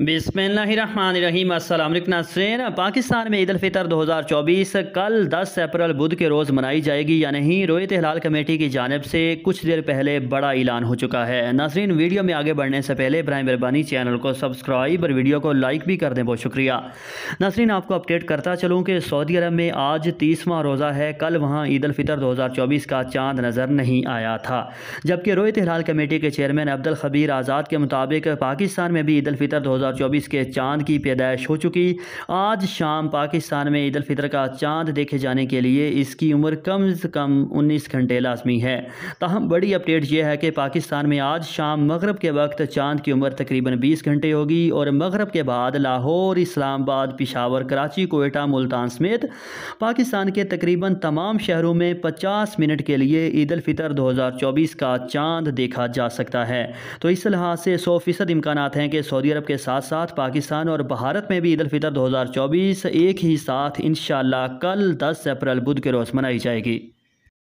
बिसमीम नासरन पाकिस्तान में ईद अफ़ितर 2024 कल 10 अप्रैल बुध के रोज़ मनाई जाएगी या नहीं रोहित हिलाल कमेटी की जानब से कुछ देर पहले बड़ा ऐलान हो चुका है नासरीन वीडियो में आगे बढ़ने से पहले इब्राहिम मेहरबानी चैनल को सब्सक्राइब और वीडियो को लाइक भी कर दें बहुत शुक्रिया नासरीन आपको अपडेट करता चलूँ कि सऊदी अरब में आज तीसवा रोज़ा है कल वहाँ ईद अफ़ितर दो का चांद नज़र नहीं आया था जबकि रोहित हिलाल कमेटी के चेयरमैन अब्दुल खबीर आज़ाद के मुताबिक पाकिस्तान में भी ईद अफ़ितर दो 2024 के चांद की पैदाइश हो चुकी आज शाम पाकिस्तान में ईद फितर का चांद देखे जाने के लिए इसकी उम्र कम से कम 19 घंटे लाजमी है तहम बड़ी अपडेट यह है कि पाकिस्तान में आज शाम मगरब के वक्त चांद की उम्र तकरीबन 20 घंटे होगी और मगरब के बाद लाहौर इस्लामाबाद पिशावर कराची कोयटा मुल्तान समेत पाकिस्तान के तकरीबन तमाम शहरों में पचास मिनट के लिए ईद फितर दो का चांद देखा जा सकता है तो इस लिहाज से सौ फ़ीसद इम्कान हैं कि सऊदी अरब के साथ साथ साथ पाकिस्तान और भारत में भी ईद हजार 2024 एक ही साथ इन कल 10 अप्रैल बुध के रोज़ मनाई जाएगी